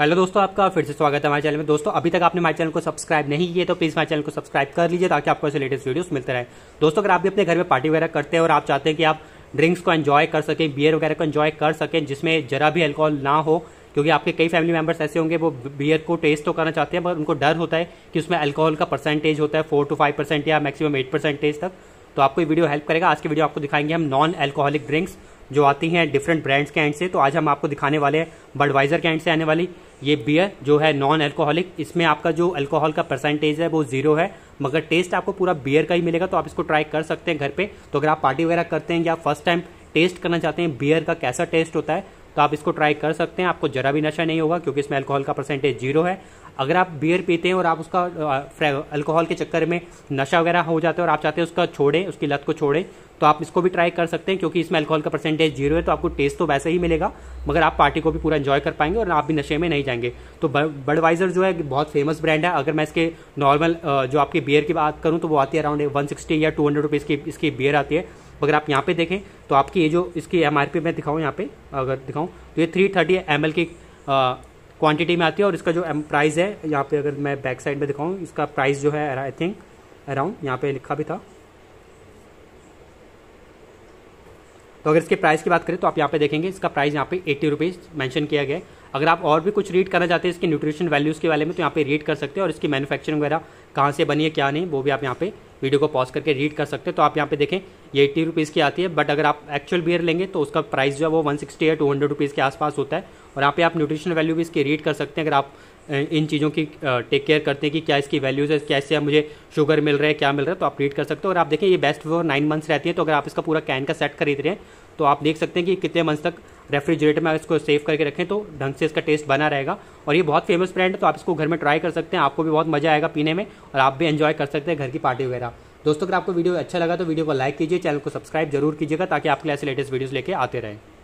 hello दोस्तों आपका फिर से स्वागत है हमारे चैनल में दोस्तों अभी तक आपने हमारे चैनल को सब्सक्राइब नहीं किया तो प्लीज़ हमारे चैनल को सब्सक्राइब कर लीजिए ताकि आपको ऐसे लेटेस्ट वीडियोस मिलते रहे दोस्तों अगर आप भी अपने घर में पार्टी वगैरह करते हैं और आप चाहते हैं कि आप ड्रिंक्स को एंजॉय कर सकें बियर वगैरह को एंजॉय कर सकें जिसमें जरा भी अल्कोहल ना हो क्योंकि आपके कई फैमिली मेंबर्स ऐसे होंगे वो बियर को टेस्ट तो करना चाहते हैं पर उनको डर होता है कि उसमें अल्कोहल का परसेंटेज होता है फोर टू फाइव परसेंट या मैक्सिमम एट परसेंटेज तक तो आपको ये वीडियो हेल्प करेगा आज की वीडियो आपको दिखाएंगे हम नॉन अल्कोहलिक ड्रिंक्स जो आती हैं डिफरेंट ब्रांड्स के एंड से तो आज हम आपको दिखाने वाले हैं बडवाइज़र के एंड से आने वाली ये बियर जो है नॉन अल्कोहलिक इसमें आपका जो अल्कोहल का परसेंटेज है वो जीरो है मगर टेस्ट आपको पूरा बियर का ही मिलेगा तो आप इसको ट्राई कर सकते हैं घर पे तो अगर आप पार्टी वगैरह करते हैं या फर्स्ट टाइम टेस्ट करना चाहते हैं बियर का कैसा टेस्ट होता है तो आप इसको ट्राई कर सकते हैं आपको जरा भी नशा नहीं होगा क्योंकि इसमें अल्कोहल का परसेंटेज जीरो है अगर आप बियर पीते हैं और आप उसका अल्कोहल के चक्कर में नशा वगैरह हो जाता है और आप चाहते हैं उसका छोड़ें उसकी लत को छोड़ें तो आप इसको भी ट्राई कर सकते हैं क्योंकि इसमें अल्कोहल का परसेंटेज जीरो है तो आपको टेस्ट तो वैसे ही मिलेगा मगर आप पार्टी को भी पूरा एंजॉय कर पाएंगे और आप भी नशे में नहीं जाएंगे तो बडवाइजर जो है बहुत फेमस ब्रांड है अगर मैं इसके नॉर्मल जो आपकी बियर की बात करूँ तो वो आती है अराउंड वन सिक्सटी या टू हंड्रेड रुपीज़ की इसकी बियर आती है अगर आप यहाँ पे देखें तो आपकी ये जो इसकी एम आर पी मैं दिखाऊँ यहाँ पे अगर दिखाऊँ तो ये थ्री थर्टी एम की क्वांटिटी में आती है और इसका जो प्राइस है यहाँ पे अगर मैं बैक साइड में दिखाऊँ इसका प्राइस जो है आई थिंक अराउंड यहाँ पे लिखा भी था तो अगर इसके प्राइस की बात करें तो आप यहाँ पे देखेंगे इसका प्राइस यहाँ पे एट्टी रुपीज़ मैंशन किया गया अगर आप और भी कुछ रीड करना चाहते हैं इसके न्यूट्रिशन वैल्यूज़ के बारे में तो यहाँ पे रीड कर सकते हैं और इसकी मैन्युफैक्चरिंग वगैरह कहाँ से बनी है क्या नहीं वो भी आप यहाँ पे वीडियो को पॉज करके रीड कर सकते हो तो आप यहाँ पे देखें ये एट्टी रुपीज़ की आती है बट अगर आप एक्चुअल बियर लेंगे तो उसका प्राइस जो है वो वन सिक्सटी या टू हंड्रेड रुपीज़ के आसपास होता है और यहाँ पे आप न्यूट्रिशन वैल्यू भी इसकी रीड कर सकते हैं अगर आप इन चीज़ों की टेक केयर करते हैं कि क्या इसकी वैल्यूज़ है कैसे मुझे शुगर मिल रहा है क्या मिल रहा है तो आप रीड कर सकते हो और आप देखें ये बेस्ट फॉर नाइन मंथ्स रहती है तो अगर आप इसका पूरा कैन का सेट खरीद रहे हैं तो आप देख सकते हैं कि कितने मंथ्स तक रेफ्रिजरेटर में अगर इसको सेव करके रखें तो ढंग से इसका टेस्ट बना रहेगा और ये बहुत फेमस ब्रांड है तो आप इसको घर में ट्राई कर सकते हैं आपको भी बहुत मजा आएगा पीने में और आप भी एंजॉय कर सकते हैं घर की पार्टी वगैरह दोस्तों अगर आपको वीडियो अच्छा लगा तो वीडियो को लाइक कीजिए चैनल को सब्सक्राइब जरूर कीजिएगा ताकि आपके लिए ऐसे लेटेस्ट वीडियोज लेके आते रहें